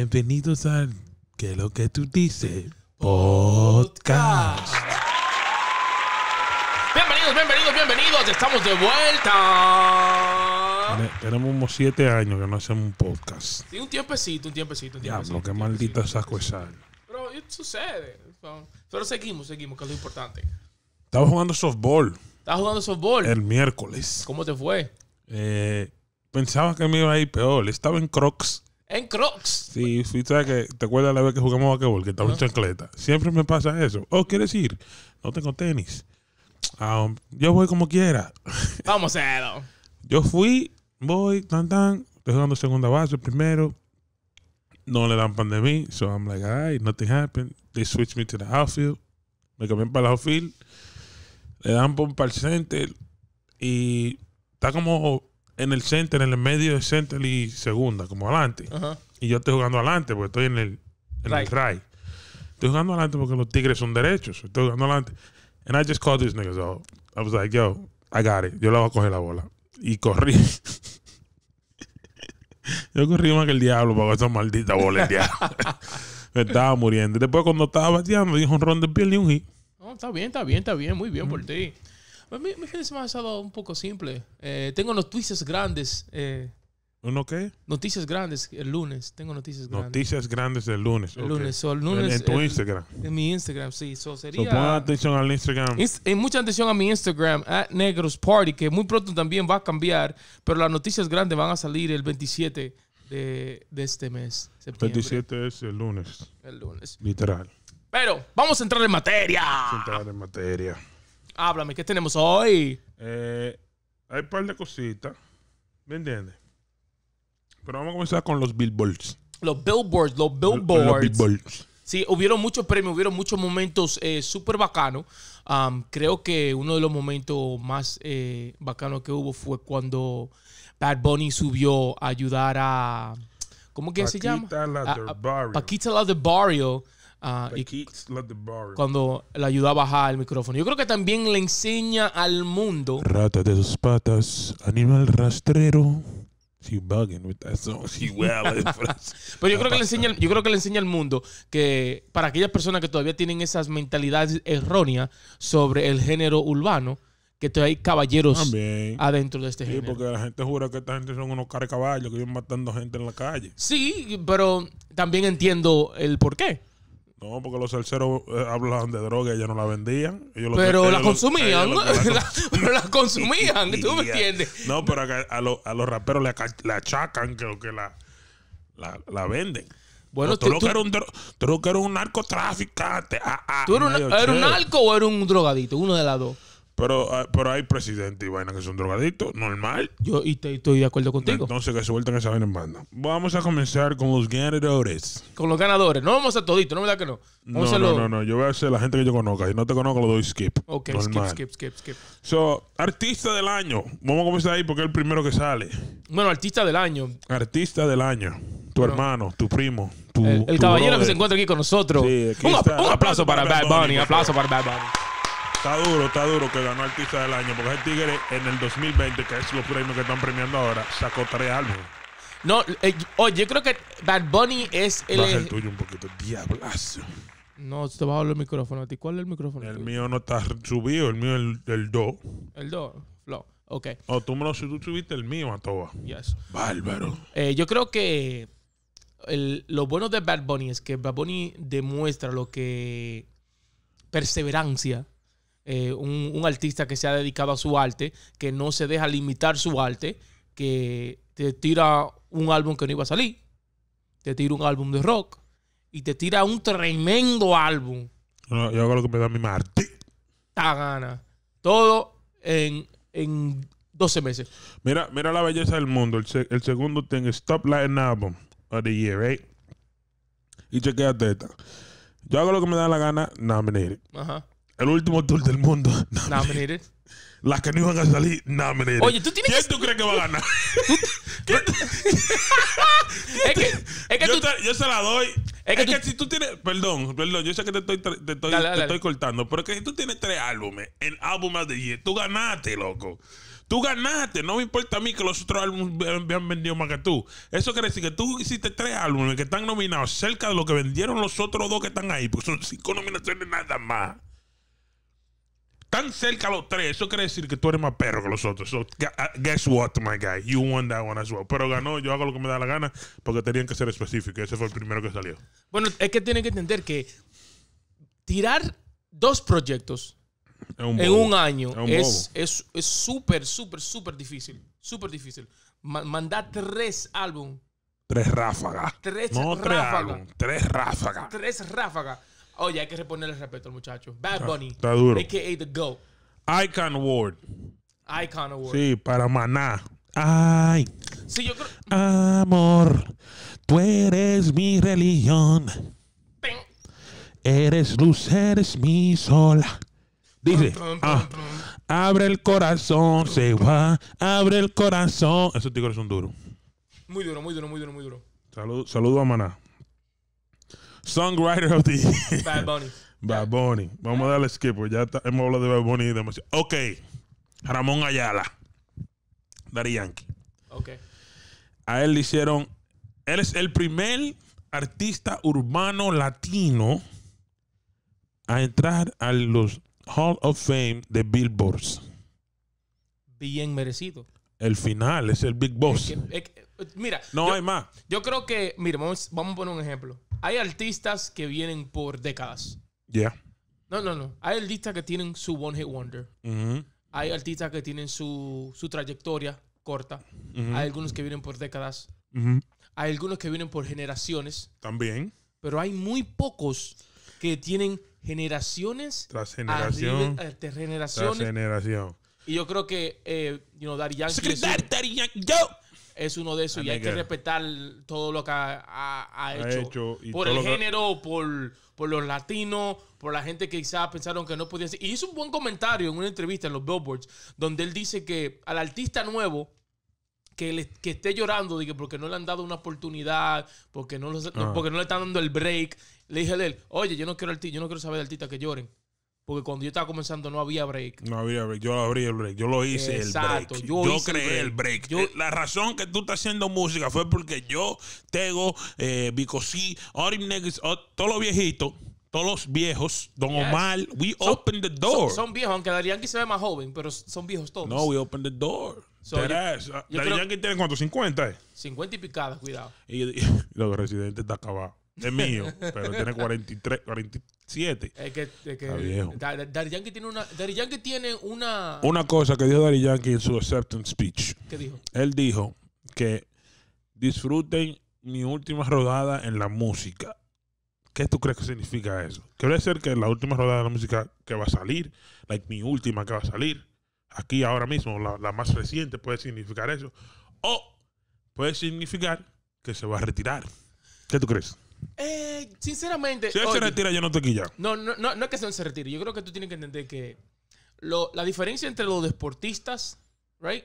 Bienvenidos al Que lo que tú dices podcast. Bienvenidos, bienvenidos, bienvenidos. Estamos de vuelta. Tenemos unos siete años que no hacemos un podcast. Sí, un tiempecito, un tiempecito, un tiempecito. Diablo, qué maldita saco es Pero sucede. Pero seguimos, seguimos, que es lo importante. Estaba jugando softball Estaba jugando softball? el miércoles. ¿Cómo te fue? Eh, pensaba que me iba a ir peor. Estaba en Crocs en Crocs. Sí, sí, sabes que te acuerdas la vez que jugamos a que estaba en chancleta. Siempre me pasa eso. Oh, quiere decir, no tengo tenis. Ah, yo voy como quiera. Vamos a hacerlo. Yo fui, voy, tan, tan. Estoy jugando segunda base primero. No le dan pan de mí. So I'm like, ay, nothing happened. They switch me to the outfield. Me cambian para el outfield. Le dan por para el center. Y está como en el center, en el medio de centro y segunda, como adelante. Y yo estoy jugando adelante porque estoy en el, en el Estoy jugando adelante porque los tigres son derechos. Estoy jugando adelante. And I just caught this niggas out. I was like, yo, I got it. Yo le voy a coger la bola. Y corrí. yo corrí más que el diablo para esa maldita bola, el diablo. Me estaba muriendo. Después, cuando estaba bateando, dijo un ron de piel y un hit. No, está bien, está bien, está bien. Muy bien por mm. ti. Mi, mi, fin de semana ha estado un poco simple. Eh, tengo noticias grandes. Eh, ¿Uno qué? Noticias grandes el lunes. Tengo noticias grandes. Noticias grandes del lunes. El lunes. el lunes. En, tu Instagram. En mi Instagram, sí. atención al Instagram. y eh, mucha atención a mi Instagram, Negros Party, que muy pronto también va a cambiar, pero las noticias grandes van a salir el 27 de, de este mes. El 27 es el lunes. El lunes. Literal. Pero vamos a entrar en materia. Vamos a entrar en materia. Háblame, ¿qué tenemos hoy? Eh, hay un par de cositas. ¿Me entiendes? Pero vamos a comenzar con los billboards. Los billboards, los billboards. Sí, hubieron muchos premios, hubieron muchos momentos eh, súper bacanos. creo que uno de los momentos más eh, bacanos que hubo fue cuando Bad Bunny subió a ayudar a... ¿Cómo que se llama? La Paquita la de Barrio Ah, cuando le ayuda a bajar el micrófono. Yo creo que también le enseña al mundo. Rata de sus patas, animal rastrero. Pero yo creo, que le enseña, yo creo que le enseña al mundo que para aquellas personas que todavía tienen esas mentalidades erróneas sobre el género urbano, que todavía hay caballeros adentro de este género. Sí, porque la gente jura que esta gente son unos que vienen matando gente en la calle. Sí, pero también entiendo el porqué. No, porque los cerceros eh, hablaban de droga, y ellos no la vendían. pero la consumían, pero la consumían, ¿tú me entiendes? No, pero a, a los raperos le, achacan que, que la, la, la venden. Bueno, tú, tú, eres un, eres un narcotraficante. ¿Tú eres, un narco o eres un drogadito? Uno de las dos. Pero, ah, pero hay presidentes y vainas que son drogadictos, normal. Yo y estoy de acuerdo contigo. Entonces que sueltan esa vaina en banda. Vamos a comenzar con los ganadores. Con los ganadores. No vamos a todito, ¿no? me da que no? no, no, no, Yo voy a hacer la gente que yo conozca. Si no te conozco, lo doy skip. Ok, skip, skip, skip, skip. So, artista del año. Vamos a comenzar ahí porque es el primero que sale. Bueno, artista del año. Artista del año. Tu hermano, tu primo, tu. El, caballero que se encuentra aquí con nosotros. Sí, un, aplauso, para, Bad Bunny. aplauso para Bad Bunny. Está duro, está duro que ganó Artista del Año, porque el Tigre en el 2020, que es los premios que están premiando ahora, sacó tres álbumes. No, eh, oye, yo creo que Bad Bunny es el. Baja el tuyo un poquito, diablazo. No, te bajo el micrófono. ¿A ti cuál es el micrófono? El mío no está subido, el mío es el, el do. El do, flow. Ok. O tú me lo tú subiste el mío, Matoba. Yes. Bárbaro. Eh, yo creo que el, lo bueno de Bad Bunny es que Bad Bunny demuestra lo que. perseverancia eh, un, artista que se ha dedicado a su arte, que no se deja limitar su arte, que te tira un álbum que no iba a salir, te tira un álbum de rock y te tira un tremendo álbum. yo hago lo que me da mi Martí. Ta gana. Todo en, 12 meses. Mira, mira la belleza del mundo. El, segundo tiene Stop Latin Album of the Year, right? ¿eh? Y chequéate Yo hago lo que me da la gana, nominated. Ajá. El último tour del mundo. Nominated. Las que no iban a salir, nominated. Oye, tú tienes ¿Quién tú crees que va a ganar? ¿Quién tú... es que, es que yo, tú... yo se la doy. Es que, si tú tienes. Perdón, perdón, yo sé que te estoy, te estoy, te estoy cortando, pero es que si tú tienes tres álbumes, En álbumes de 10, tú ganaste, loco. Tú ganaste, no me importa a mí que los otros álbumes me han vendido más que tú. Eso quiere decir que tú hiciste tres álbumes que están nominados cerca de lo que vendieron los otros dos que están ahí, porque son cinco nominaciones nada más tan cerca los tres, eso quiere decir que tú eres más perro que los otros. Ah, guess what, my guy? You won that one as well. Pero ganó, yo hago lo que me da la gana porque tenían que ser específicos. Ese fue el primero que salió. Bueno, es que tienen que entender que tirar dos proyectos en un año es súper, es, súper, súper difícil. Súper difícil. mandar tres álbumes. Tres ráfagas. no, Tres tres ráfagas. Tres ráfagas. Oye, oh, hay que reponerle respeto al muchacho. Bad Bunny. Está, duro. AKA The Go. Icon Award. Icon Award. Sí, para Maná. Ay. Sí, yo creo. Amor, tú eres mi religión. Eres luz, eres mi sol. Dice, ah, abre el corazón, se va, abre el corazón. Esos tigres son duros. Muy duro, muy duro, muy duro, muy duro. Saludos saludo a Maná. Songwriter of the Year. Bad Bunny. Bad Bunny. Vamos a darle skip, ya hemos hablado de Bad Bunny demasiado. Ok. Ramón Ayala. Dari Yankee. Ok. A él le hicieron. Él es el primer artista urbano latino a entrar a los Hall of Fame de Billboards. Bien merecido. El final es el Big Boss. Mira. No hay más. Yo creo que, mira, vamos, vamos, a poner un ejemplo. Hay artistas que vienen por décadas. Ya. No, no, no. Hay artistas que tienen su One Hit Wonder. Mm-hmm. Hay artistas que tienen su, trayectoria corta. Mm-hmm. Hay algunos que vienen por décadas. Mm-hmm. Hay algunos que vienen por generaciones. También. Pero hay muy pocos que tienen generaciones tras generación, eh, tras generación. Y yo creo que, eh, you know, Daddy yo es uno de esos y hay que respetar todo lo que ha, hecho. por el género, por, por los latinos, por la gente que quizás pensaron que no podía ser. Y hizo un buen comentario en una entrevista en los Billboards, donde él dice que al artista nuevo que, le, que esté llorando de porque no le han dado una oportunidad, porque no, ah. porque no le están dando el break, le dije a él, oye, yo no quiero yo no quiero saber de artistas que lloren. Porque cuando yo estaba comenzando no había break. No había break. Yo abrí el break. Yo lo hice el break. Yo, yo creé el break. Eh, la razón que tú estás haciendo música fue porque yo, Tego, eh, Bicosí, Orim Negris, todos los viejitos todos los viejos, Don Omar, we opened the door. Son, viejos, aunque Dari se ve más joven, pero son viejos todos. No, we opened the door. So Yankee tiene cuánto, 50, 50 eh. y picadas, cuidado. Y, y los residentes está acabado. Es mío, pero tiene 43, 47. Es que, es que está tiene una. Yankee tiene una. Una cosa que dijo Daddy Yankee en su acceptance speech. ¿Qué dijo? Él dijo que disfruten mi última rodada en la música. ¿Qué tú crees que significa eso? Quiere ser que la última rodada de la música que va a salir, like mi última que va a salir, aquí ahora mismo, la, la más reciente, puede significar eso. O puede significar que se va a retirar. ¿Qué tú crees? Eh, sinceramente. Si él se retira, yo no te quilla. No, no, no, no es que se, se retire. Yo creo que tú tienes que entender que la diferencia entre los deportistas, right?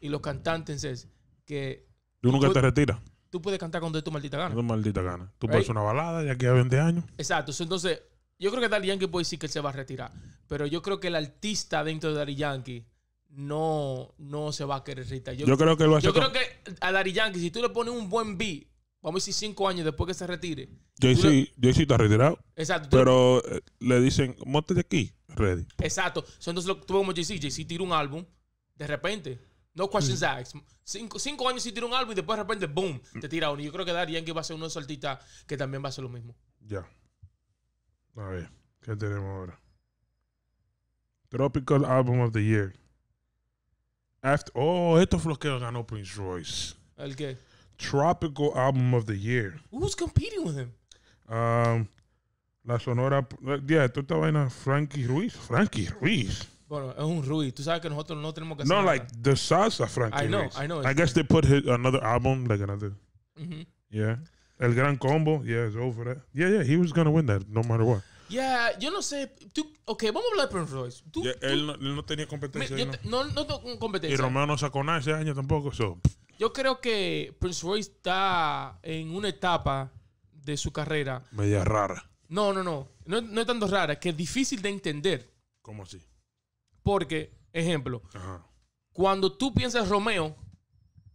Y los cantantes es que. Tú nunca te retiras. Tú puedes cantar cuando es tu maldita gana. Tu maldita gana. Tú puedes una balada de aquí a 20 años. Exacto. Entonces, yo creo que Daddy Yankee puede decir que se va a retirar. Pero yo creo que el artista dentro de Daddy Yankee no, no se va a querer retirar. Yo, creo que creo que a Daddy Yankee, si tú le pones un buen beat vamos a decir cinco años después que se retire. Jay-Z Z está retirado. Exacto. Pero eh, le dicen, monte de aquí, ready. Exacto. Son entonces lo que como Jay-Z. jay tira un álbum, de repente, no questions mm. asked. Cinco, cinco años y tira un álbum y después de repente, boom, te tira uno. Yo creo que Darian que va a ser uno de soltita, que también va a hacer lo mismo. Ya. A ver, ¿qué tenemos ahora? Tropical Album of the Year. oh, esto fue lo que ganó Prince Royce. ¿El qué? tropical album of the year. Who's competing with him? Um, la Sonora. Yeah, tú esta vaina, Frankie Ruiz. Frankie Ruiz. Bueno, es un Ruiz. Tú sabes que nosotros no tenemos que hacer No, nada. like the salsa, Frankie I know, Ruiz. I know. I guess they put his, another album, like another. Mm-hmm. Yeah. El Gran Combo. Yeah, it's over that. Yeah, yeah, he was going to win that no matter what. Yeah, yo no sé. Tú, ok, vamos a hablar de Prince Royce. Tú, yeah, tú, él, no, él, no, tenía competencia. Me, yo no, no, no, no competencia. Y Romeo no sacó nada ese año tampoco. So. Yo creo que Prince Royce está en una etapa de su carrera. Media rara. No, no, no. No, no es tanto rara, que es difícil de entender. ¿Cómo así? Porque, ejemplo, cuando tú piensas Romeo,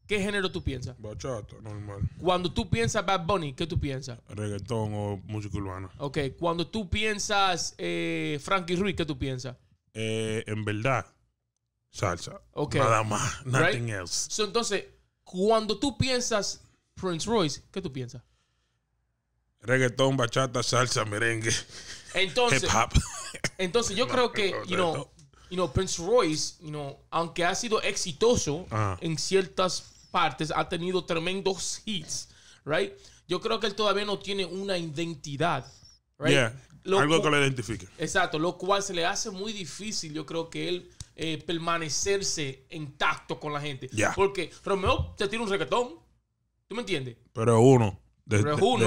¿qué género tú piensas? Bachata, normal. Cuando tú piensas Bad Bunny, ¿qué tú piensas? Reggaetón o música urbana. Ok, cuando tú piensas eh, Frankie Ruiz, ¿qué tú piensas? Eh, en verdad, salsa. Ok. Nada más, nothing right? else. entonces, cuando tú piensas Prince Royce, ¿qué tú piensas? Reggaetón, bachata, salsa, merengue. Entonces, Entonces yo creo que, you know, you know, Prince Royce, you know, aunque ha sido exitoso en ciertas partes, ha tenido tremendos hits, right? Yo creo que él todavía no tiene una identidad, right? algo que lo identifique. Exacto, lo cual se le hace muy difícil, yo creo que él eh, permanecerse intacto con la gente. Porque Romeo te tiene un reggaetón. ¿Tú me entiendes? Pero uno. De,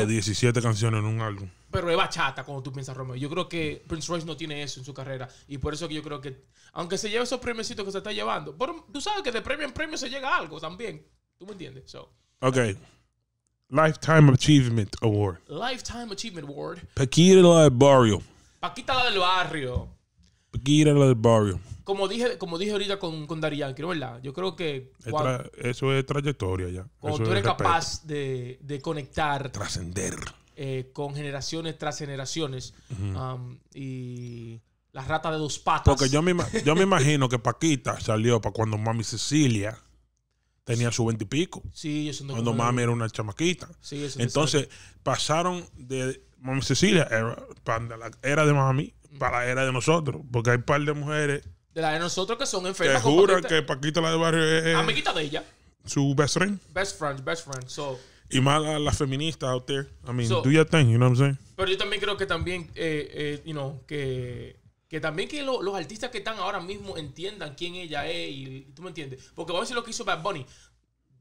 17 canciones en un álbum. Pero es bachata cuando tú piensas Romeo. Yo creo que Prince Royce no tiene eso en su carrera. Y por eso que yo creo que, aunque se lleve esos premiecitos que se está llevando, pero tú sabes que de premio en premio se llega algo también. ¿Tú me entiendes? ok. Lifetime Achievement Award. Lifetime Achievement Award. Paquita del barrio. Paquita la del barrio. Paquita la del barrio como dije, como dije ahorita con, con Darían ¿verdad? Yo creo que. eso es trayectoria ya. Como tú eres capaz de, conectar. Trascender. Eh, con generaciones tras generaciones. Um, y. La rata de dos patas. Porque yo me, yo me imagino que Paquita salió para cuando Mami Cecilia tenía su veintipico. Sí, eso no Cuando mami era una chamaquita. Entonces, pasaron de mami Cecilia, era, era de mami, para la era de nosotros. Porque hay un par de mujeres de la de nosotros que son enfermos. Te juro que Paquita la de barrio es. Amiguita de ella. Su best friend. Best friend, best friend. So. Y más las la feministas out there. I mean, tú do your thing, you know what I'm saying? Pero yo también creo que también, eh, eh, you know, que, que también que los artistas que están ahora mismo entiendan quién ella es y, tú me entiendes. Porque vamos a decir lo que hizo Bad Bunny.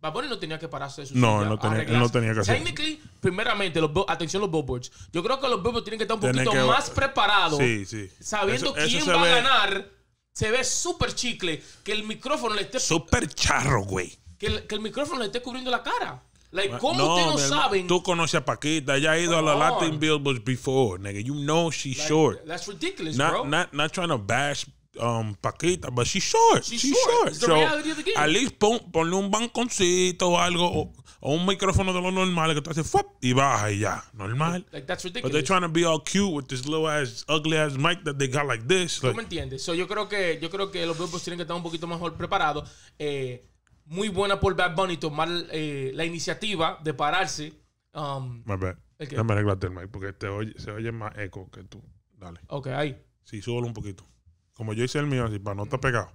Bad Bunny no tenía que pararse de su No, no tenía, no tenía que hacer. Technically, primeramente, los, atención los billboards. Yo creo que los billboards tienen que estar un poquito más preparados. Sí, sí. Sabiendo quién va a ganar se ve súper chicle que el micrófono le esté. Súper charro, güey. Que el, que el micrófono le esté cubriendo la cara. Like, ¿cómo no, ustedes no saben? Tú conoces a Paquita. ya ha ido a la Latin Billboard before, nigga. You know she's short. That's ridiculous, bro. Not, not trying to bash um, Paquita, but she's short. She's, short. It's the reality of the game. At least ponle un banconcito o algo o un micrófono de lo normal que tú haces fup y baja y ya, normal. Like, that's ridiculous. But they're trying to be all cute with this little ass, ugly ass mic that they got like this. ¿Tú me entiendes? So, yo creo que yo creo que los grupos tienen que estar un poquito mejor preparados. Eh, muy buena por Bad Bunny tomar eh, la iniciativa de pararse. Um, My bad. el mic porque te oye, se oye más eco que tú. Dale. Ok, ahí. Sí, súbelo un poquito. Como yo hice el mío, así para no estar pegado.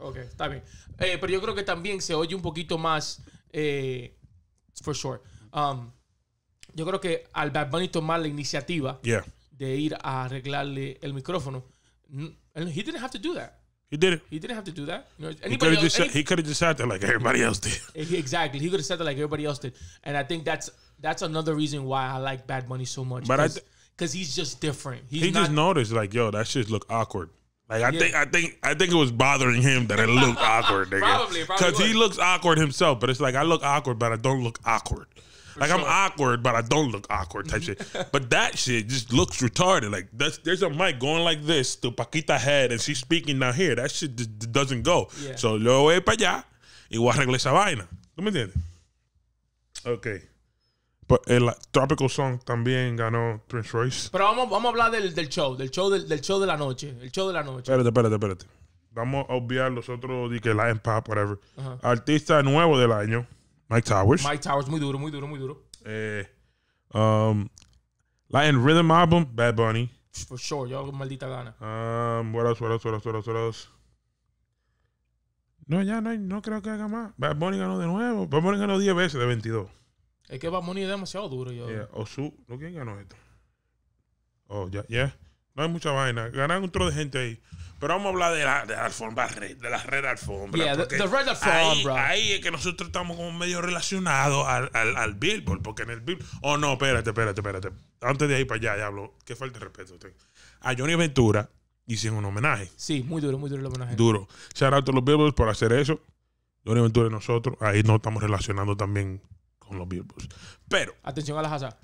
Ok, está bien. Eh, pero yo creo que también se oye un poquito más eh, for sure. Um, yo creo que al Bad Bunny tomar la iniciativa yeah. de ir a arreglarle el micrófono, he didn't have to do that. He did it. He didn't have to do that. You know, he could have just, sat there like everybody else did. Eh, exactly. He could have sat there like everybody else did. And I think that's that's another reason why I like Bad Bunny so much. But because he's just different. He's he not, just noticed like, yo, that shit look awkward. Like I yeah. think I think I think it was bothering him that it looked awkward, nigga. Probably, because he looks awkward himself. But it's like I look awkward, but I don't look awkward. For like sure. I'm awkward, but I don't look awkward type shit. But that shit just looks retarded. Like there's a mic going like this to Paquita head, and she's speaking down here. That shit just doesn't go. Yeah. So lo voy para allá y voy a arreglar esa vaina. ¿Tú me entiendes? Okay. Pues, el Tropical Song también ganó Prince Royce. Pero vamos, vamos a hablar del, del show, del show del, show de la noche. El show de la noche. Espérate, espérate, espérate. Vamos a obviar los otros de que Lion Pop, whatever. Artista nuevo del año, Mike Towers. Mike Towers, muy duro, muy duro, muy duro. Eh, um, Lion Rhythm Album, Bad Bunny. For sure, yo hago maldita gana. Um, what else, what else, what else, what else, No, ya no, no creo que haga más. Bad Bunny ganó de nuevo. Bad Bunny ganó 10 veces de 22. Es que va a demasiado duro. Yo. Osu, ¿no quién ganó esto? Oh, ya, yeah, ya. No hay mucha vaina. Ganan un de gente ahí. Pero vamos a hablar de la, de la red, de la alfombra. Yeah, the, Ahí, ahí, es que nosotros estamos como medio relacionados al, al, al Billboard, porque en el Billboard. Oh, no, espérate, espérate, espérate. Antes de ir para allá, ya hablo. Qué falta de respeto. Usted. A Johnny Ventura hicieron un homenaje. Sí, muy duro, muy duro el homenaje. Duro. se out a los Billboards por hacer eso. Johnny Ventura y nosotros. Ahí nos estamos relacionando también los Pero. Atención a la asas.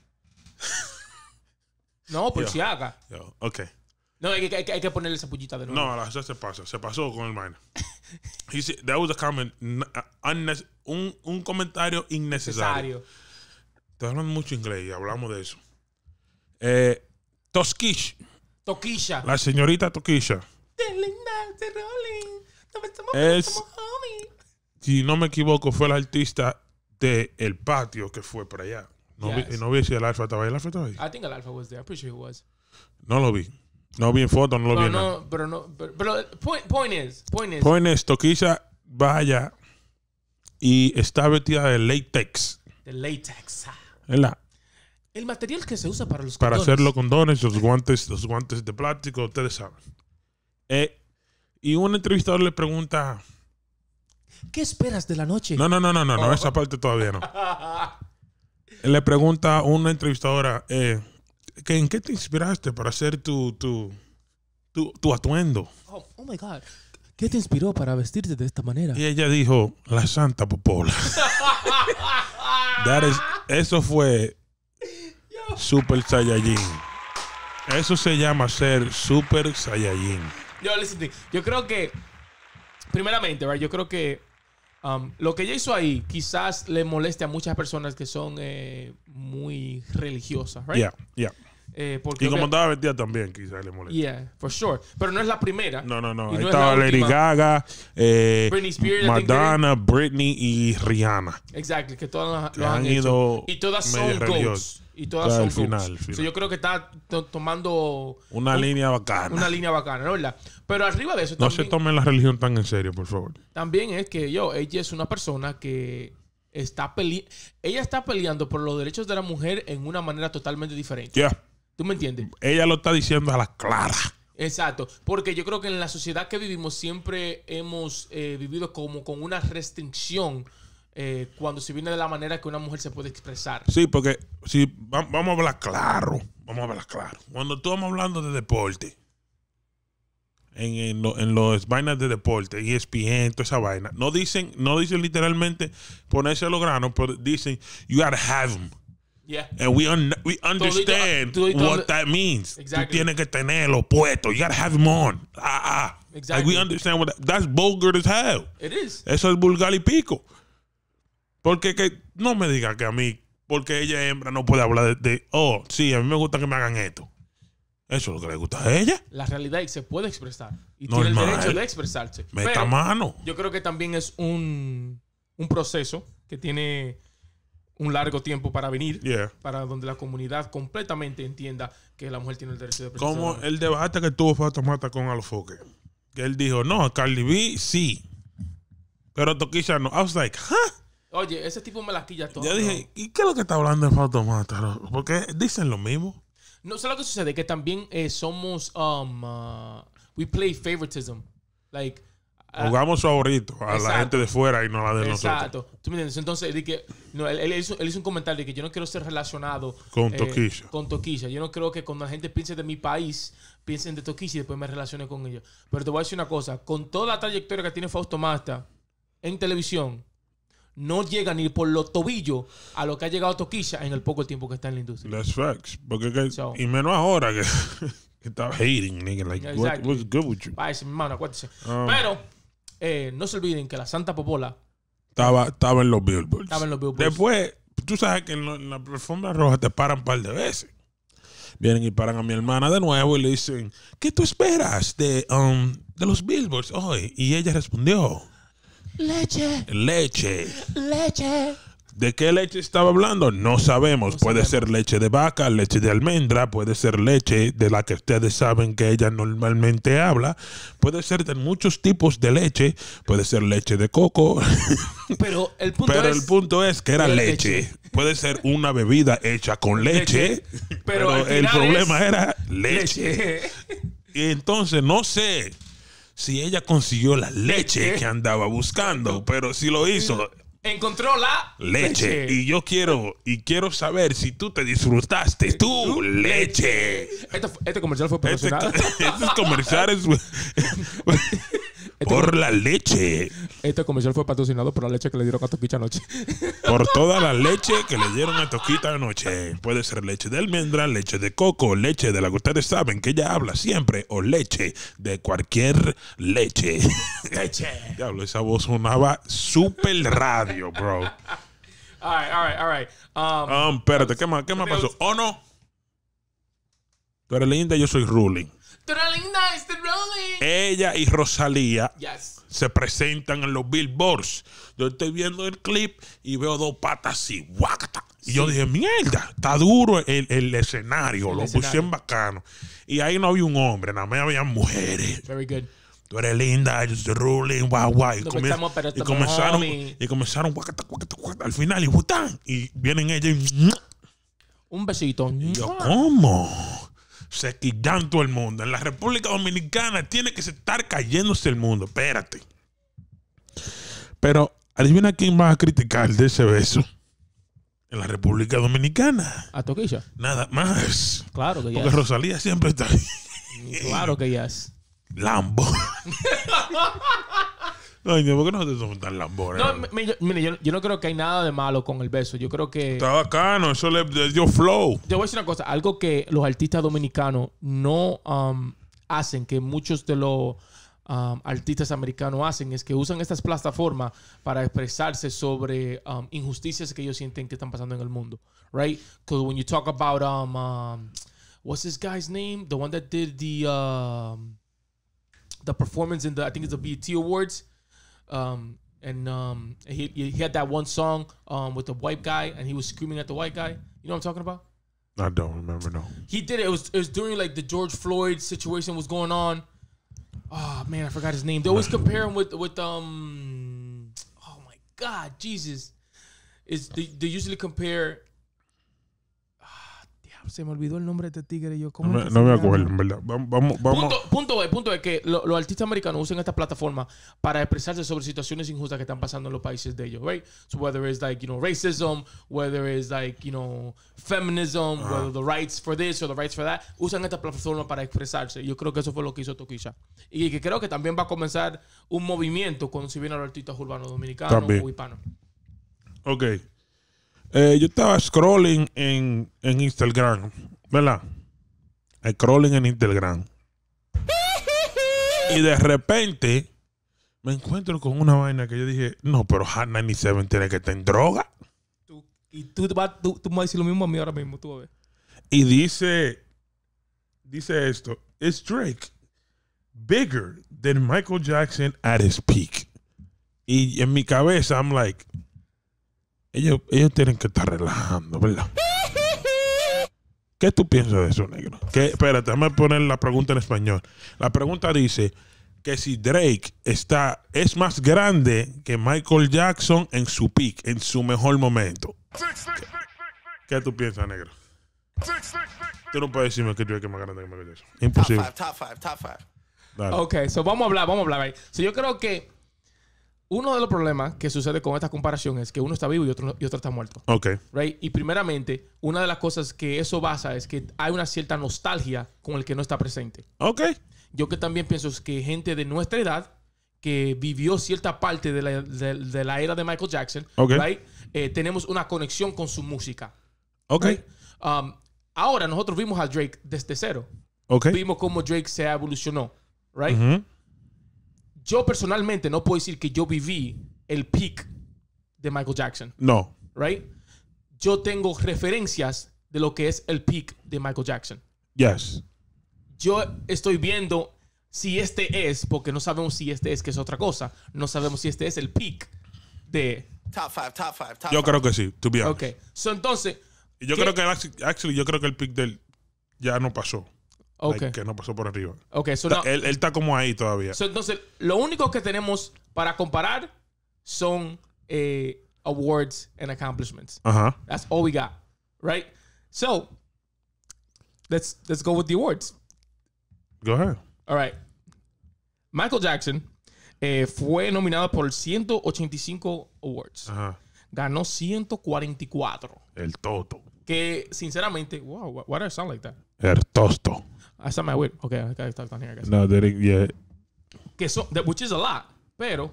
no, por si haga. ok. No, hay que, ponerle esa pullita de nuevo. No, a la se pasa. Se pasó con el minor. Y si that was a comment. Un, comentario innecesario. Está hablando mucho inglés y hablamos de eso. Eh, La señorita Toquilla. Es, si no me equivoco, fue la artista del el patio que fue para allá. No, no vi si el Alfa estaba ahí. ¿El Alfa estaba ahí? I think el Alfa was there. I'm pretty sure was. No lo vi. No vi en foto, no lo vi en no, no, Pero no, pero, point, point, is, point is. Point is, Toquisa va allá y está vestida de latex. De latex. Ah. El material que se usa para los para condones. Para hacer los condones, los guantes, los guantes de plástico, ustedes saben. Eh, y un entrevistador le pregunta, ¿Qué esperas de la noche? No, no, no, no, no, oh. esa parte todavía no. Le pregunta una entrevistadora, ¿que eh, ¿en qué te inspiraste para hacer tu, tu, tu, atuendo? Oh, oh, my God. ¿Qué te inspiró para vestirte de esta manera? Y ella dijo, la Santa Popola. That is, eso fue Super Saiyajin. Eso se llama ser Super Saiyajin. Yo, listen, yo creo que, primeramente, yo creo que Um, lo que ella hizo ahí quizás le moleste a muchas personas que son eh, muy religiosas, right? Yeah, yeah. Eh, y como estaba vestida también, quizás le moleste. Yeah, for sure. Pero no es la primera. No, no, no. Ahí estaba Lady Gaga, eh, Madonna, Britney y Rihanna. Exacto, que todas lo han, ido hecho. Y todas son religiosas y todas al final, yo creo que está tomando una línea bacana. Una línea bacana, ¿no verdad? Pero arriba de eso No se tomen la religión tan en serio, por favor. También es que yo, ella es una persona que está pele ella está peleando por los derechos de la mujer en una manera totalmente diferente. ¿Tú me entiendes? Ella lo está diciendo a la clara. Exacto, porque yo creo que en la sociedad que vivimos siempre hemos eh, vivido como con una restricción eh, cuando se viene de la manera que una mujer se puede expresar. Sí, porque si vamos a hablar claro, vamos a hablar claro. Cuando estamos hablando de deporte, en, en, los vainas de deporte, ESPN, toda esa vaina, no dicen, no dicen literalmente ponerse los granos, pero dicen, you gotta have them. Yeah. And we, understand ah, what that means. Exactly. Tú tienes que tenerlo puesto. You gotta have them on. Ah, ah. we understand what that's vulgar as hell. It is. Eso es vulgar y pico. Porque que, no me diga que a mí, porque ella es hembra, no puede hablar de, oh, sí, a mí me gusta que me hagan esto. Eso es lo que le gusta a ella. La realidad es se puede expresar. Y tiene el derecho de expresarse. Meta mano. Yo creo que también es un, proceso que tiene un largo tiempo para venir, para donde la comunidad completamente entienda que la mujer tiene el derecho de expresarse. Como el debate que tuvo Mata con Alfoque. Que él dijo, no, Carly B, sí. Pero Toquilla no. I was like, huh? Oye, ese tipo me quilla todo. Yo dije, ¿y qué es lo que está hablando el ¿Por Porque dicen lo mismo. No, sé lo que sucede? Que también eh, somos. Um, uh, we play favoritism. Like. Uh, Jugamos favorito a la gente de fuera y no a la de nosotros. Exacto. Entonces, él, hizo, un comentario de que yo no quiero ser relacionado con eh, Toquilla. Con Toquilla. Yo no creo que cuando la gente piense de mi país, piensen de Toquilla y después me relacione con ellos. Pero te voy a decir una cosa. Con toda la trayectoria que tiene Fausto en televisión, no llega ni por los tobillos a lo que ha llegado Toquilla en el poco tiempo que está en la industria. That's facts. y menos ahora que, que está hating, nigga. Like, what's good with you? Um, Pero eh, no se olviden que la Santa Popola estaba, estaba en los billboards. Después, tú sabes que en, la Profunda roja te paran un par de veces. Vienen y paran a mi hermana de nuevo y le dicen, ¿qué tú esperas de, um, de los billboards hoy? Y ella respondió, Leche. Leche. Leche. ¿De qué leche estaba hablando? No sabemos. puede ser leche de vaca, leche de almendra, puede ser leche de la que ustedes saben que ella normalmente habla. Puede ser de muchos tipos de leche. Puede ser leche de coco. Pero el punto, es, que era leche. Puede ser una bebida hecha con leche. Pero, el problema era leche. leche. Y entonces, no sé si ella consiguió la leche que andaba buscando, pero si lo hizo, encontró la leche. Y yo quiero, y quiero saber si tú te disfrutaste tu leche. Este, este, comercial fue este estos comerciales. Este por la leche. Este comercial fue patrocinado por la leche que le dieron a Toquita anoche. Por toda la leche que le dieron a Toquita anoche. Puede ser leche de almendra, leche de coco, leche de la que ustedes saben que ella habla siempre, o leche de cualquier leche. Leche. Diablo, esa voz sonaba super radio, bro. All right, all right, all right. Um, um, espérate, ¿qué más, qué más pasó? ¿O no? Tú eres linda, yo soy ruling. Ella y Rosalía se presentan en los billboards. Yo estoy viendo el clip y veo dos patas así, guacata. Y yo dije, mierda, está duro el, el escenario, lo pusieron bacano. Y ahí no había un hombre, nada más había mujeres. Very good. Tú eres linda, it's the ruling, guau, guau. Y, comenzaron, y comenzaron, guacata, guacata, al final, y Y vienen ellas Un besito. ¿cómo? se quitando todo el mundo. En la República Dominicana tiene que estar cayéndose el mundo. Espérate. Pero adivina quién va a criticar de ese beso. En la República Dominicana. A Toquilla. Nada más. Claro que ya. Porque Rosalía siempre está Claro que ya. Lambo. No, ¿por qué nosotros somos tan No, yo- mire, yo, no creo que hay nada de malo con el beso. Yo creo que. Está bacano, eso le, dio flow. Te voy a decir una cosa, algo que los artistas dominicanos no um, hacen, que muchos de los um, artistas americanos hacen, es que usan estas plataformas para expresarse sobre um, injusticias que ellos sienten que están pasando en el mundo, right? Because when you talk about um, um, what's this guy's name, the one that did the um, the performance in the I think it's the BET Awards. Um, and um, he, he had that one song um, with the white guy, and he was screaming at the white guy. You know what I'm talking about? I don't remember. No, he did it. It was it was during like the George Floyd situation was going on. Oh man, I forgot his name. They always compare him with with um. Oh my God, Jesus! Is they, they usually compare se me olvidó el nombre de este tigre. Y yo, ¿cómo no, me, no me acuerdo, en verdad. Vamos, vamos. Punto, punto es, punto que los artistas americanos usan esta plataforma para expresarse sobre situaciones injustas que están pasando en los países de ellos, right? So whether it's like, you know, racism, whether it's like, you know, feminism, ah. whether the rights for this or the rights for that, usan esta plataforma para expresarse. Yo creo que eso fue lo que hizo Toquilla. Y que creo que también va a comenzar un movimiento cuando se vienen los artistas urbanos dominicanos o hispanos. Ok. Eh, yo estaba scrolling en, Instagram, ¿verdad? Eh, scrolling en Instagram. Y de repente me encuentro con una vaina que yo dije, no, pero Hot 97 tiene que estar en droga. y tú, vas, tú, me vas a decir lo mismo a mí ahora mismo, tú a ver. Y dice, dice esto, es Drake bigger than Michael Jackson at his peak. Y en mi cabeza, I'm like, ellos, tienen que estar relajando, ¿verdad? ¿Qué tú piensas de eso, negro? Que, espérate, déjame poner la pregunta en español. La pregunta dice que si Drake es más grande que Michael Jackson en su peak, en su mejor momento. ¿Qué, tú piensas, negro? Tú no puedes decirme que Drake es más grande que Michael Jackson. Imposible. Top five, top five, Ok, so vamos a hablar, vamos a hablar So yo creo que uno de los problemas que sucede con esta comparación es que uno está vivo y otro, y otro está muerto. Ok. Right? Y primeramente, una de las cosas que eso basa es que hay una cierta nostalgia con el que no está presente. Ok. Yo que también pienso es que gente de nuestra edad que vivió cierta parte de la, de, la era de Michael Jackson, right? Eh, tenemos una conexión con su música. Ok. Um, ahora nosotros vimos a Drake desde cero. Ok. Vimos cómo Drake se evolucionó. Right? yo personalmente no puedo decir que yo viví el peak de Michael Jackson. No. Right? Yo tengo referencias de lo que es el peak de Michael Jackson. Yes. Yo estoy viendo si este es, porque no sabemos si este es, que es otra cosa. No sabemos si este es el peak de. Top five, top five, top Yo creo que sí, to bien. Okay. entonces. Yo creo que, actually, yo creo que el peak del ya no pasó. Okay. que no pasó por arriba. Okay, él, está como ahí todavía. entonces, lo único que tenemos para comparar son eh, awards and accomplishments. Uh That's all we got, right? So, let's let's go with the awards. Go ahead. All right. Michael Jackson eh, fue nominado por 185 awards. Uh Ganó 144. El toto. Que, sinceramente, wow, why does it sound like that? Er tosto. I sound my weird. Okay, I got talked on here. I guess. No, they didn't. Yeah. Okay, so that which is a lot, pero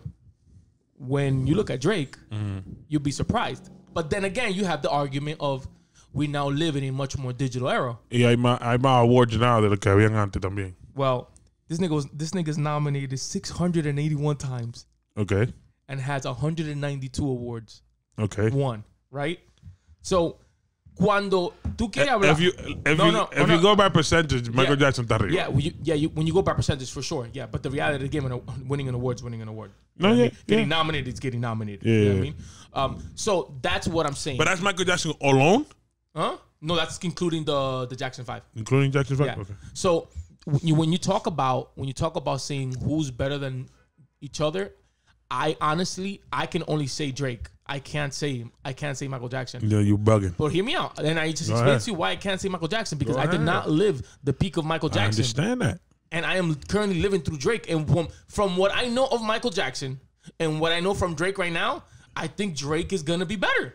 when you look at Drake, mm. you'll be surprised. But then again, you have the argument of we now live in a much more digital era. Yeah, I más, hay más awards now de que habían antes también. Well, this nigga was this nigga's nominated 681 times. Okay. And has 192 awards. Okay. One, right? So cuando tú quieres eh, hablar. If you, if no, you, no, if no, you go by percentage, Michael yeah. Jackson está arriba. Yeah, you, yeah you, when you go by percentage, for sure. Yeah, but the reality of the a, winning an award is winning an award. no, yeah, Getting nominated is getting nominated. Yeah, you know what I mean? Um, so that's what I'm saying. But that's Michael Jackson alone? Huh? No, that's including the the Jackson 5. Including Jackson 5? Yeah. Okay. So when you, when you talk about when you talk about saying who's better than each other, I honestly I can only say Drake I can't say I can't say Michael Jackson. No, you bugging. But hear me out. And I just explain to you why I can't say Michael Jackson because I did not live the peak of Michael Jackson. I understand that. And I am currently living through Drake. And from, from what I know of Michael Jackson and what I know from Drake right now, I think Drake is gonna be better.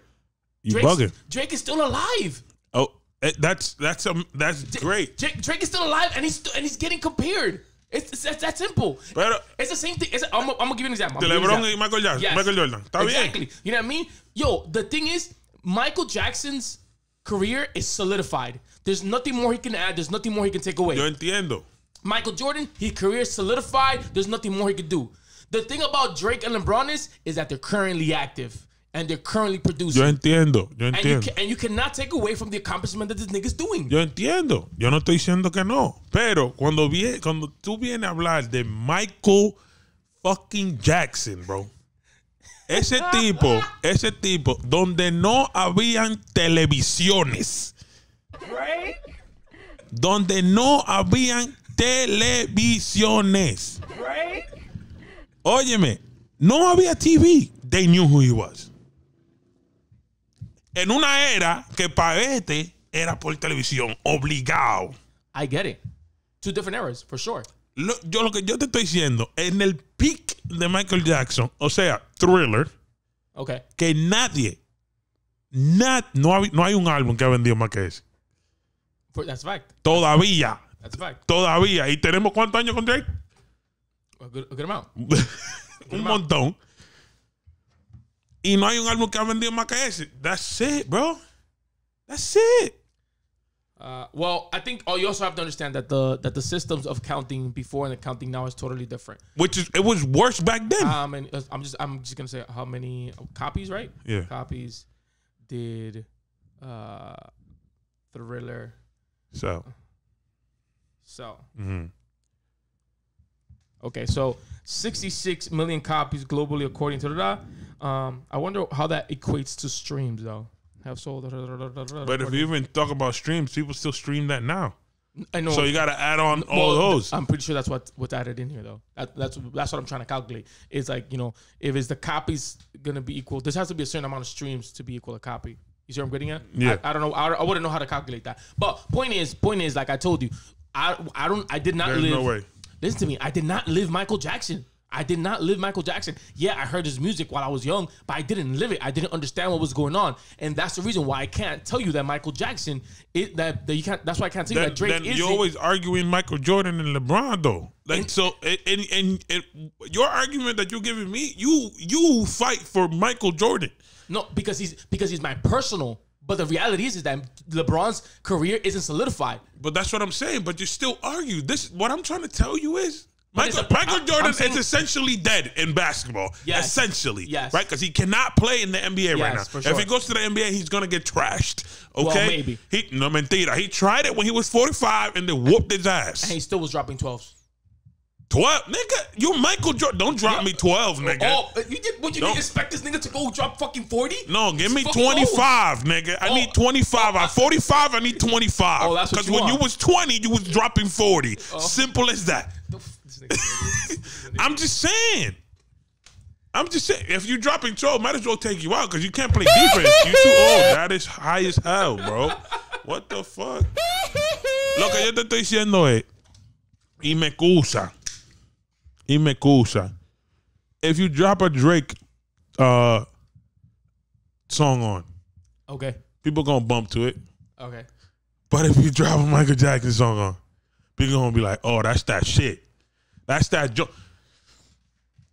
You bugging. Drake is still alive. Oh, eh, that's that's um that's D- great. Drake, Drake is still alive, and he's st- and he's getting compared. It's, it's, that simple. Pero, it's the same thing. It's, I'm, I'm gonna give you an example. The LeBron and Michael Jackson. Yes. Michael Jordan. Está exactly. Bien. You know what I mean? Yo, the thing is, Michael Jackson's career is solidified. There's nothing more he can add. There's nothing more he can take away. Yo entiendo. Michael Jordan, his career is solidified. There's nothing more he could do. The thing about Drake and LeBron is, is that they're currently active. and they're currently producing. Yo entiendo, yo entiendo. And you, cannot take away from the accomplishment that this nigga's doing. Yo entiendo. Yo no estoy diciendo que no. Pero cuando, vie, cuando tú vienes a hablar de Michael fucking Jackson, bro. Ese tipo, ese tipo, donde no habían televisiones. Right. Donde no habían televisiones. Right? Óyeme, no había TV. They knew who he was en una era que para este era por televisión, obligado. I get it. Two different eras, for sure. yo lo que yo te estoy diciendo, en el peak de Michael Jackson, o sea, Thriller, que nadie, no, hay, un álbum que ha vendido más que ese. That's fact. Todavía. That's fact. Todavía. ¿Y tenemos cuántos años con Drake? un montón. Y no hay un álbum que ha vendido más que ese. That's it, bro. That's it. Uh, well, I think oh, you also have to understand that the that the systems of counting before and the counting now is totally different. Which is it was worse back then. Um, and uh, I'm just I'm just gonna say how many oh, copies, right? Yeah, copies did uh, Thriller. So. So. Mm-hmm. Okay, so 66 million copies globally, according to da. Um, I wonder how that equates to streams though. Have sold. But if you even talk about streams, people still stream that now. I know. So you got to add on well, all those. I'm pretty sure that's what what's added in here though. That, that's that's what I'm trying to calculate. It's like you know, if it's the copies gonna be equal, this has to be a certain amount of streams to be equal a copy. You see what I'm getting at? Yeah. I, I don't know. I, I wouldn't know how to calculate that. But point is, point is, like I told you, I I don't I did not There's live. No way. Listen to me. I did not live Michael Jackson. I did not live Michael Jackson. Yeah, I heard his music while I was young, but I didn't live it. I didn't understand what was going on, and that's the reason why I can't tell you that Michael Jackson it that, that you can't. That's why I can't tell you that Drake. Then you're always arguing Michael Jordan and LeBron though. Like and, so, and, and, and your argument that you're giving me, you you fight for Michael Jordan. No, because he's because he's my personal but the reality is, is that LeBron's career isn't solidified. But that's what I'm saying. But you still argue. This what I'm trying to tell you is Michael, a, Michael Jordan saying, is essentially dead in basketball. Yes, essentially. Yes. Right? Because he cannot play in the NBA yes, right now. Sure. If he goes to the NBA, he's going to get trashed. Okay? Well, maybe. He, no, mentira. He tried it when he was 45 and they whooped his ass. And he still was dropping 12s. 12? Nigga, you Michael Jordan. Don't drop yeah. me 12, nigga. Oh, you did, what, you didn't expect this nigga to go drop fucking 40? No, give me 25, old. nigga. I oh. need 25. Oh, I, 45, I need 25. Because oh, when you was 20, you was dropping 40. Simple as that. I'm just saying. I'm just saying, if you're dropping troll, might as well take you out because you can't play defense. you too old. That is high as hell, bro. What the fuck? Lo que yo te estoy diciendo es, eh, y me excusa, y me excusa. If you drop a Drake uh, song on, okay, people gonna bump to it. Okay. But if you drop a Michael Jackson song on, people gonna be like, oh, that's that shit. That's that joke.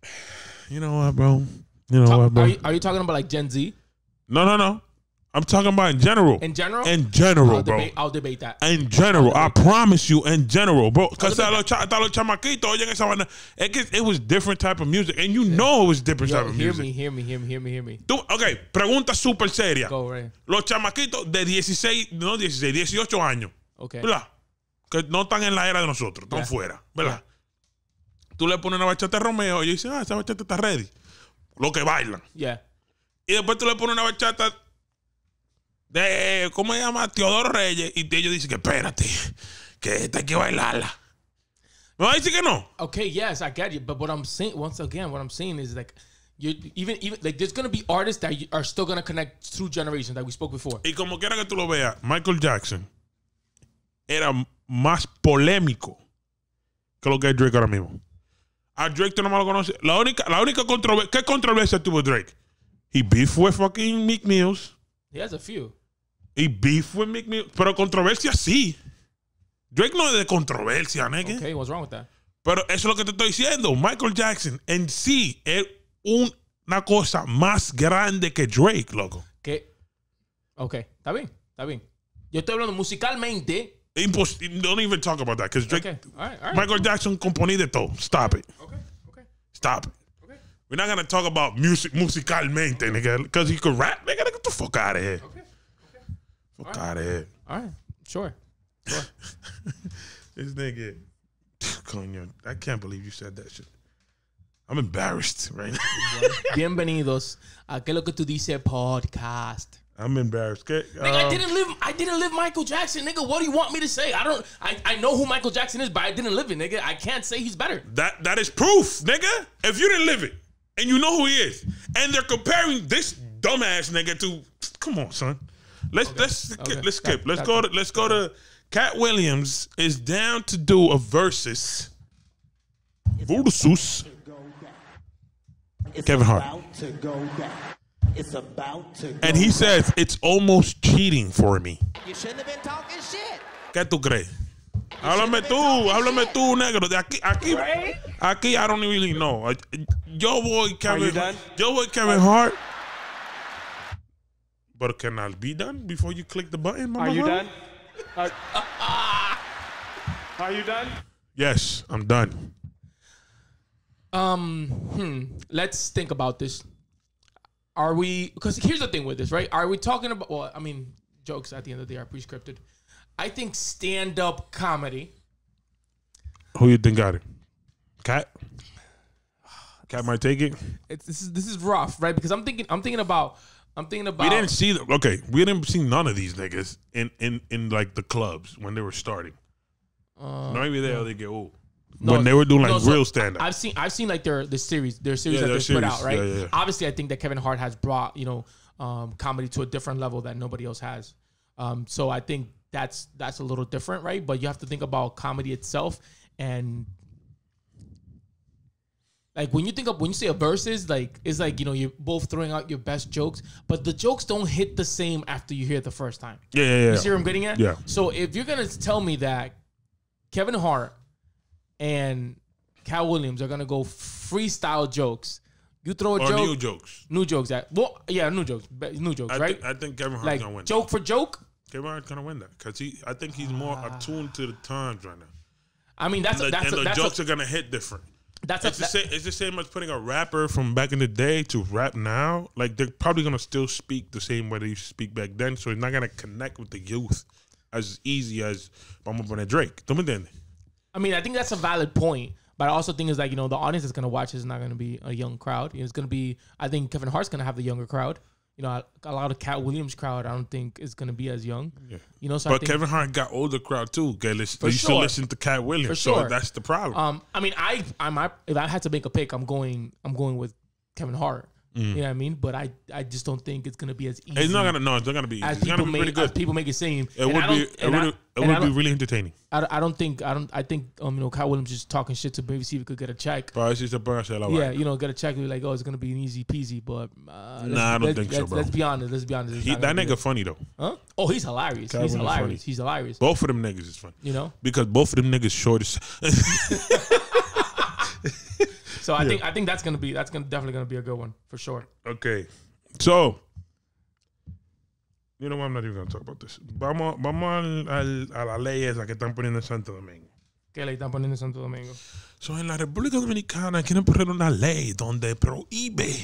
You know what, bro? You know Talk, what, bro? Are you, are you talking about like Gen Z? No, no, no. I'm talking about in general. In general? In general, I'll bro. Debate, I'll debate that. In general. I promise you, in general, bro. Because it was different type of music. And you yeah. know it was different Yo, type of music. Me, hear me, hear me, hear me, hear me, hear me. okay, pregunta super seria. Go, right. Los chamaquitos de 16, no 16, 18 años. Okay. ¿Verdad? Que no están en la era de nosotros, están yeah. fuera, ¿verdad? Yeah. Tú le pones una bachata a Romeo y dice ah, esa bachata está ready. Lo que bailan. Yeah. Y después tú le pones una bachata de, ¿cómo se llama? Teodoro Reyes. Y ellos dicen que espérate, que esta hay que bailarla. ¿Me va a decir que no? Ok, yes, I get you. But what I'm saying, once again, what I'm saying is like, you even, even, like, there's going to be artists that are still going to connect through generations that we spoke before. Y como quiera que tú lo veas, Michael Jackson era más polémico que lo que es Drake ahora mismo. A Drake tú no me lo conoces. La única, la única controversia. ¿Qué controversia tuvo Drake? Y beef fue fucking Meek Mills. He has a few. He beef with Meek Mills. Pero controversia sí. Drake no es de controversia, nigga. Okay, what's wrong with that? Pero eso es lo que te estoy diciendo. Michael Jackson en sí es una cosa más grande que Drake, loco. Que. Ok, está bien, está bien. Yo estoy hablando musicalmente. don't even talk about that because Drake, okay. all right, all right. Michael Jackson componía Stop it. Okay. Okay. Stop it. Okay. We're not gonna talk about music musicalmente, nigga, because he could rap. Nigga, get the fuck out of here. Okay. okay. Fuck out of here. All right. Sure. Sure. this nigga, coño, I can't believe you said that shit. I'm embarrassed right now. Bienvenidos a que lo que tú dices podcast. I'm embarrassed. Okay, um, nigga, I um, didn't live. I didn't live Michael Jackson, nigga. What do you want me to say? I don't. I, I know who Michael Jackson is, but I didn't live it, nigga. I can't say he's better. That that is proof, nigga. If you didn't live it and you know who he is, and they're comparing this dumbass nigga to, come on, son. Let's okay. let's okay. let's skip. let's go to let's go to Cat Williams is down to do a versus. Vodasus. Kevin Hart. It's about to. Go. And he says it's almost cheating for me. You shouldn't have been talking shit. ¿Qué tú crees? Háblame tú, háblame tú, negro. De aquí, aquí, right? aquí, I don't really know. Yo voy Kevin, yo voy Kevin Hart. But can I be done before you click the button, Mama Are you Hart? done? Are, are you done? Yes, I'm done. Um, hmm. Let's think about this. Are we? Because here's the thing with this, right? Are we talking about? Well, I mean, jokes at the end of the day are prescripted. I think stand-up comedy. Who you think got it? Cat. Cat might take it. It's, this is this is rough, right? Because I'm thinking I'm thinking about I'm thinking about. We didn't see them. Okay, we didn't see none of these niggas in in in like the clubs when they were starting. Uh, Maybe they yeah. they get old. Oh, no, when they were doing like no, so real stand up. I've seen I've seen like their the series their series yeah, that they put out right. Yeah, yeah. Obviously, I think that Kevin Hart has brought you know um, comedy to a different level that nobody else has. Um, so I think that's that's a little different, right? But you have to think about comedy itself and like when you think of when you say a verses, like it's like you know you're both throwing out your best jokes, but the jokes don't hit the same after you hear it the first time. Yeah, yeah, yeah. You see what I'm getting at? Yeah. So if you're gonna tell me that Kevin Hart and Cal Williams are gonna go freestyle jokes. You throw a or joke, new jokes, new jokes. That well, yeah, new jokes, new jokes, I right? Th- I think Kevin Hart's like, gonna win. Joke that. for joke, Kevin Hart's gonna win that because he. I think he's more ah. attuned to the times right now. I mean, that's and that's and a, the that's jokes a, are gonna hit different. That's it's, a, the same, it's the same as putting a rapper from back in the day to rap now. Like they're probably gonna still speak the same way they used to speak back then, so it's not gonna connect with the youth as easy as vamos a Drake. Do me I mean, I think that's a valid point. But I also think is like you know the audience that's gonna watch is not gonna be a young crowd. It's gonna be I think Kevin Hart's gonna have the younger crowd. You know, a, a lot of Cat Williams crowd I don't think is gonna be as young. Yeah. You know, so but Kevin Hart got older crowd too. Okay, listen, you sure. still listen to Cat Williams, for so sure. that's the problem. Um, I mean, I I might if I had to make a pick, I'm going I'm going with Kevin Hart. Mm. You know what I mean? But I, I just don't think it's gonna be as easy. It's not gonna no, it's not gonna be. As it's people gonna be make, good. As people make it seem. It and would be it would, I, it would be really entertaining. I, I don't think I don't I think um you know Kyle Williams just talking shit to maybe see if he could get a check. Bro, it's just a burn shell. Yeah, you know, get a check. You're like, oh, it's gonna be an easy peasy. But uh, nah, I don't think so, bro. Let's be honest. Let's be honest. He, that nigga funny though. Huh? Oh, he's hilarious. Kyle he's hilarious. Funny. He's hilarious. Both of them niggas is funny. You know, because both of them niggas short as. So I yeah. think I think that's gonna be that's gonna definitely gonna be a good one for sure. Okay, so you know what? I'm not even gonna talk about this. Vamos vamos al, a la ley esa que están poniendo en Santo Domingo. ¿Qué ley están poniendo en Santo Domingo? So en la República Dominicana quieren poner una ley donde prohíbe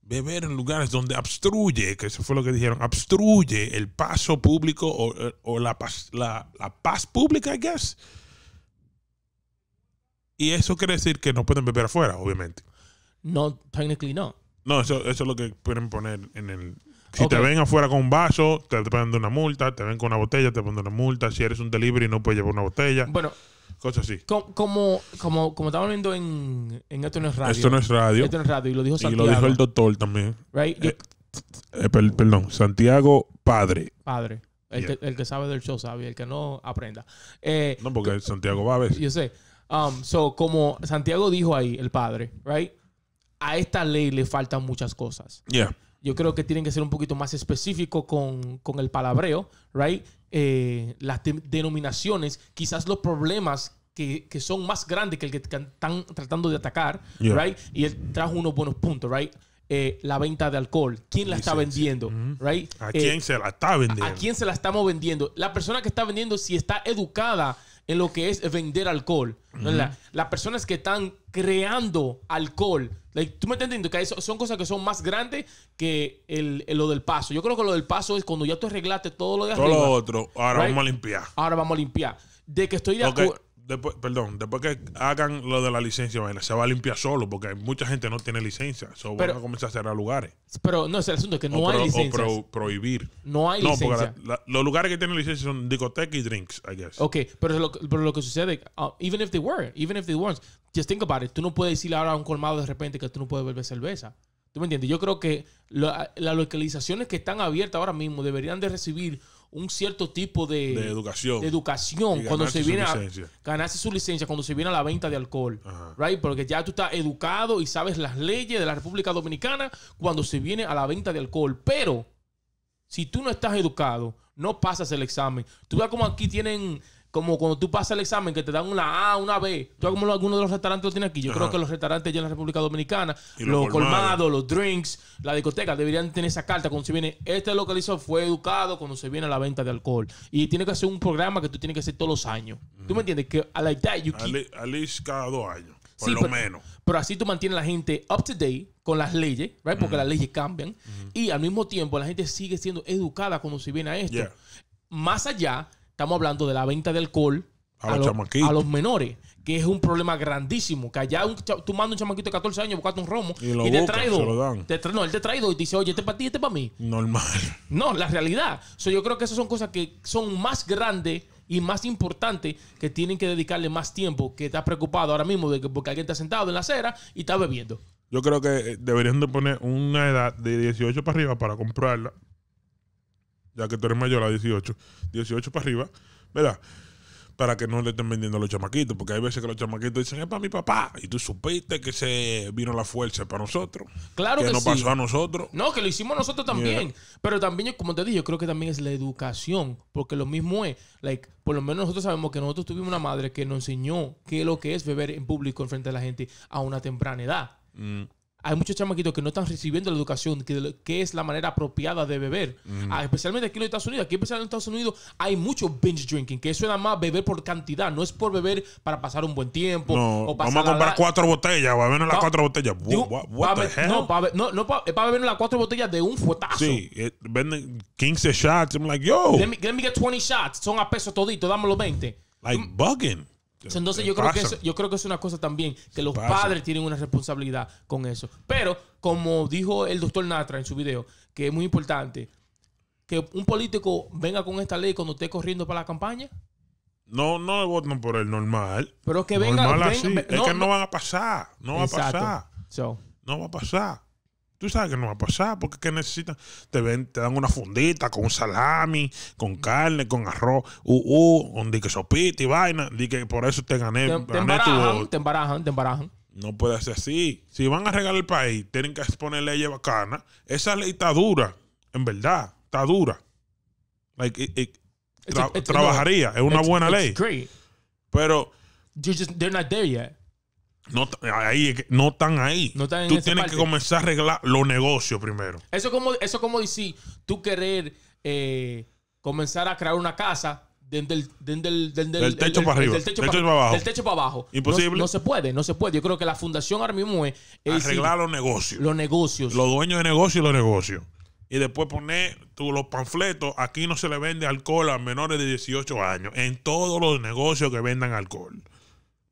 beber en lugares donde obstruye, que eso fue lo que dijeron, obstruye el paso público o, o la, paz, la, la paz pública, I guess y eso quiere decir que no pueden beber afuera, obviamente. No, technically no. No, eso, es lo que pueden poner en el... Si te ven afuera con un vaso, te ponen una multa, te ven con una botella, te ponen una multa. Si eres un delivery, no puedes llevar una botella. Bueno, cosas así. Como, como, como, viendo en, Esto no es radio. Esto no es radio. Esto no es radio. Y lo dijo el doctor también. Right? Eh, eh, perdón, Santiago Padre. Padre. El, que, sabe del show sabe, el que no aprenda. Eh, no, porque Santiago va a ver Yo sé. Um, so, como Santiago dijo ahí, el padre, right? A esta ley le faltan muchas cosas. Yeah. Yo creo que tienen que ser un poquito más específico con, con el palabreo, right? Eh, las denominaciones, quizás los problemas que, que, son más grandes que el que, están tratando de atacar, right? Y él trajo unos buenos puntos, right? Eh, la venta de alcohol, quién la está vendiendo, mm-hmm. right? ¿A quién eh, se la está vendiendo? a quién se la estamos vendiendo? La persona que está vendiendo, si está educada en lo que es vender alcohol. las personas que están creando alcohol. Tú me estás entendiendo que eso, son cosas que son más grandes que lo del paso. Yo creo que lo del paso es cuando ya tú arreglaste todo lo de arriba. Todo lo otro. Ahora vamos a limpiar. Ahora vamos a limpiar. De que estoy de acuerdo después, perdón, después que hagan lo de la licencia, se va a limpiar solo porque mucha gente no tiene licencia. So a comenzar a cerrar lugares. Pero no, es el asunto que no hay licencia. licencias. prohibir. No hay licencia. Porque los lugares que tienen licencia son discotecas y drinks, I guess. Ok, pero lo, que sucede, uh, even if they were, even if they weren't, just think about it. Tú no puedes decirle ahora a un colmado de repente que tú no puedes beber cerveza. ¿Tú me entiendes? Yo creo que las localizaciones que están abiertas ahora mismo deberían de recibir un cierto tipo de, educación, cuando se viene a ganarse su licencia cuando se viene a la venta de alcohol, right? Porque ya tú estás educado y sabes las leyes de la República Dominicana cuando se viene a la venta de alcohol, pero si tú no estás educado, no pasas el examen. Tú ves como aquí tienen como cuando tú pasas el examen que te dan una A, una B, tú como algunos de los restaurantes lo tiene aquí. Yo creo que los restaurantes ya en la República Dominicana, los, colmados, los drinks, la discoteca, deberían tener esa carta cuando se viene, este localizó fue educado cuando se viene a la venta de alcohol. Y tiene que ser un programa que tú tienes que hacer todos los años. ¿Tú me entiendes? Que a la edad... you At least cada dos años. Por lo menos. Pero así tú mantienes a la gente up to date con las leyes, right? porque las leyes cambian. Y al mismo tiempo la gente sigue siendo educada cuando se viene a esto. Más allá Estamos hablando de la venta de alcohol a, los, menores, que es un problema grandísimo. Que allá un, tú mandas un chamaquito de 14 años buscas un romo y, te trae dos. no, él te trae dos y te dice, oye, este para ti, este para mí. Normal. No, la realidad. yo creo que esas son cosas que son más grandes y más importantes que tienen que dedicarle más tiempo que estás preocupado ahora mismo de que porque alguien está sentado en la acera y está bebiendo. Yo creo que eh, deberían de poner una edad de 18 para arriba para comprarla ya que tú eres mayor a 18, 18 para arriba, ¿verdad? Para que no le estén vendiendo a los chamaquitos, porque hay veces que los chamaquitos dicen, es para mi papá, y tú supiste que se vino la fuerza para nosotros. Claro que, que no pasó a nosotros. No, que lo hicimos nosotros también. Pero también, como te dije, yo creo que también es la educación, porque lo mismo es, like, por lo menos nosotros sabemos que nosotros tuvimos una madre que nos enseñó qué es lo que es beber en público en frente a la gente a una temprana edad. Mm hay muchos chamaquitos que no están recibiendo la educación, que, es la manera apropiada de beber. Ah, especialmente aquí en los Estados Unidos. Aquí, especialmente en los Estados Unidos, hay mucho binge drinking, que eso es nada más beber por cantidad. No es por beber para pasar un buen tiempo. vamos a comprar cuatro botellas, va a beber las cuatro botellas. No, no, para, beber las cuatro botellas de un fuetazo. Sí, eh, venden 15 shots. I'm like, yo. Let me, me get 20 shots. Son a peso todito, damos 20. Like, bugging. Entonces yo creo, que yo creo que es una cosa también, que los padres tienen una responsabilidad con eso. Pero, como dijo el doctor Natra en su video, que es muy importante, que un político venga con esta ley cuando esté corriendo para la campaña. No, no voten por el normal. Pero que venga. es que no, van a pasar. No va a pasar. No va a pasar. Tú sabes que no va a pasar, porque que necesitan? Te, ven, te dan una fundita con salami, con carne, con arroz, uh, uh, un dique sopita y vaina. Di que por eso te gané. Te, te embarajan, No puede ser así. Si van a regalar el país, tienen que exponer leyes bacanas. Esa ley está dura, en verdad, está dura. trabajaría, es una buena ley. Pero. Just, they're not there yet. No, ahí, no están ahí. tú tienes que comenzar a arreglar los negocios primero. Eso como, eso como decir, tú querer eh, comenzar a crear una casa desde el, del techo para arriba. el techo, para, abajo. Imposible. No, se puede, no se puede. Yo creo que la fundación ahora mismo es... arreglar los negocios. Los negocios. Los dueños de negocios y los negocios. Y después poner los panfletos. Aquí no se le vende alcohol a menores de 18 años. En todos los negocios que vendan alcohol.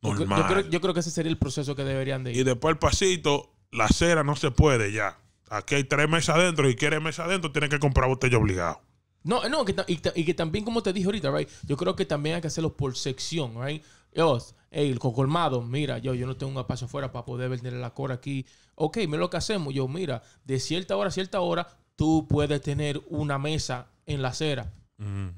Yo creo, que ese sería el proceso que deberían de ir. Y después el pasito, la acera no se puede ya. Aquí hay tres mesas adentro y quieres mesa adentro, tienes que comprar botella obligado. No, no, y, que también, como te dije ahorita, right, yo creo que también hay que hacerlo por sección, right? el colmado, mira, yo, yo no tengo un espacio afuera para poder vender la cora aquí. Ok, mira lo que hacemos. Yo, mira, de cierta hora a cierta hora, tú puedes tener una mesa en la acera.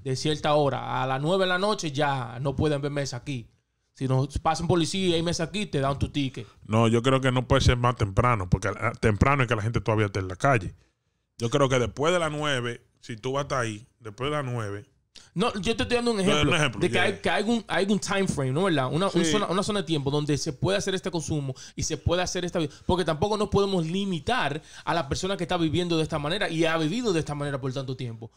De cierta hora, a las nueve de la noche ya no pueden ver mesa aquí. Si no pasan policías policía y me aquí, te dan tu ticket. No, yo creo que no puede ser más temprano, porque ah, temprano es que la gente todavía está en la calle. Yo creo que después de las 9, si tú vas ahí, después de las nueve no, yo te estoy dando un ejemplo. de que, hay, un, time frame, ¿no verdad? Una, una, zona, de tiempo donde se puede hacer este consumo y se puede hacer esta. vida. Porque tampoco nos podemos limitar a la persona que está viviendo de esta manera y ha vivido de esta manera por tanto tiempo.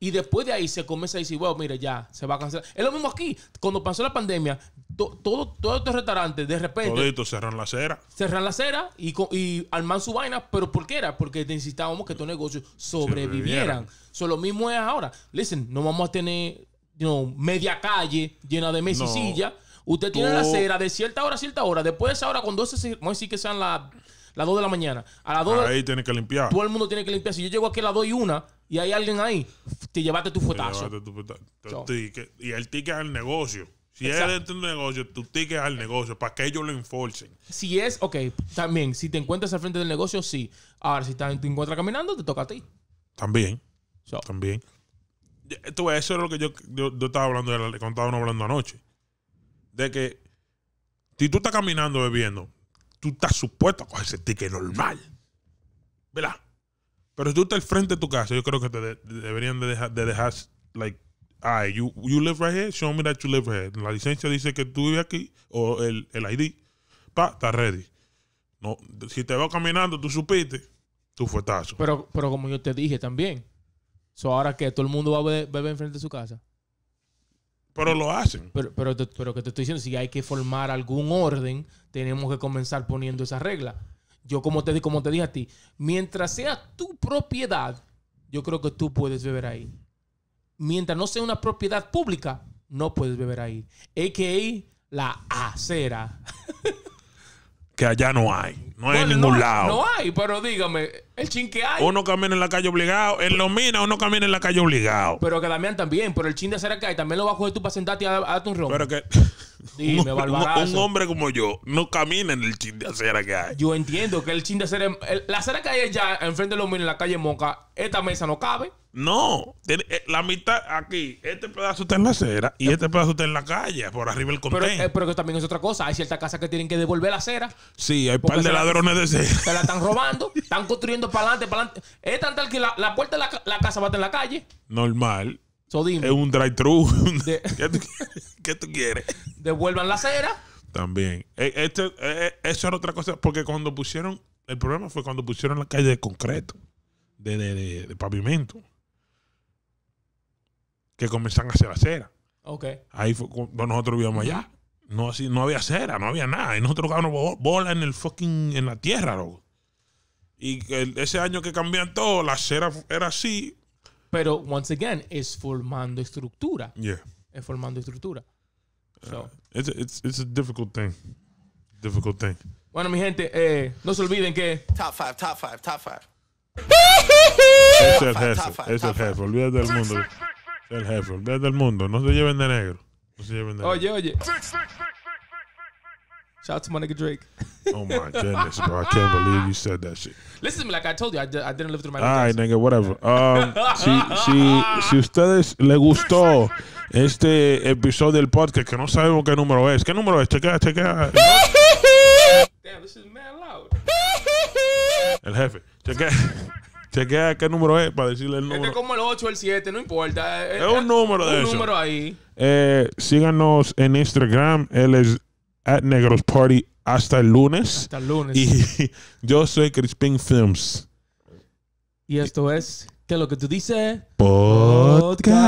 Y después de ahí se comienza a decir, bueno, mira, ya se va a cancelar. Es lo mismo aquí. Cuando pasó la pandemia, todo, todos estos restaurantes de repente. estos cerran la acera. Cerran la acera y, y su vaina. ¿Pero por qué era? Porque necesitábamos que estos negocios sobrevivieran. Eso lo mismo es ahora. Listen, no vamos a tener media calle llena de mesas y Usted tiene la acera de cierta hora a cierta hora. Después de esa hora, cuando se, vamos a decir que sean las 2 de la mañana. A las 2 Ahí tiene que limpiar. Todo el mundo tiene que limpiar. Si yo llego aquí a las 2 y 1 y hay alguien ahí, te llevaste tu fuetazo. tu Y el ticket al negocio. Si es dentro de un negocio, tu ticket al negocio para que ellos lo enforcen. Si es, ok, también, si te encuentras al frente del negocio, sí. Ahora, si te encuentras caminando, te toca a ti. También. También. eso es lo que yo, estaba hablando, cuando estábamos hablando anoche. De que si tú estás caminando bebiendo, tú estás supuesto a coger ese ticket normal. ¿Verdad? Pero si tú estás al frente de tu casa, yo creo que te deberían de dejar, de dejar like, ah, you, live right here, show me that you live here. La licencia dice que tú vives aquí, o el, el ID, pa, está ready. No, si te veo caminando, tú supiste, tú fuetazo. Pero, pero como yo te dije también, so ahora que todo el mundo va a beber, en enfrente de su casa. Pero lo hacen. Pero, pero, que te estoy diciendo, si hay que formar algún orden, tenemos que comenzar poniendo esa regla. Yo como te, como te dije a ti, mientras sea tu propiedad, yo creo que tú puedes beber ahí mientras no sea una propiedad pública, no puedes beber ahí. A.K.A. la acera. que allá no hay. No hay en ningún lado. No hay, pero dígame, el chin que hay. Uno camina en la calle obligado. En los minas uno camina en la calle obligado. Pero que Damián también, pero el chin de acera que hay también lo bajo a tu tú para sentarte a, tu ron. Pero que. Dime, un, hombre como yo no camina en el chin de acera que hay. Yo entiendo que el chin de acera. la acera que hay allá, enfrente de los míos en la calle Moca, esta mesa no cabe. No, eh, la mitad aquí, este pedazo está en la acera y este pedazo está en la calle, por arriba el contén. Eh, pero, que también es otra cosa, hay ciertas casas que tienen que devolver la acera. Sí, hay par de ladrones de acera. Se la están robando, están construyendo para adelante, para adelante. Es tan tal que la, puerta de la, la casa va a estar en la calle. Normal es un drive-thru. ¿Qué, tú quieres? Devuelvan la cera. También. Eh, este, eh, eso era otra cosa, porque cuando pusieron, el problema fue cuando pusieron la calle de concreto, de, pavimento, que comenzaron a hacer acera. Ok. Ahí fue cuando nosotros vivíamos allá. No, así, no había cera, no había nada. Y nosotros jugábamos bola en el fucking, en la tierra, loco. Y ese año que cambian todo, la cera era así, pero, once again, es formando estructura. Yeah. Es formando estructura. So. Uh, it's, it's, it's a difficult thing. Difficult thing. Bueno, mi gente, eh, no se olviden que. Top 5, top 5, top 5. es el jefe, es el jefe. Olvídate del mundo. Es el jefe, olvídate del mundo. No se lleven de negro. No se lleven de negro. Oye, oye. Shout out to my nigga Drake. oh my goodness, bro! I can't believe you said that shit. Listen, to me like I told you, I, I didn't live through my. All right, nigga, whatever. Um, si, si, ustedes le gustó este episodio del podcast, que no sabemos qué número es, qué número es, chequea, chequea. Damn, this is mad loud. El jefe, chequea. Chequea qué número es para decirle el número. Este es como el 8 el 7, no importa. Es, un número de un número ahí. Eh, síganos en Instagram. Él es at Negros Party hasta el lunes. Hasta lunes. Y yo soy Crispin Films. Y esto es, ¿qué es lo que tú dices? Podcast.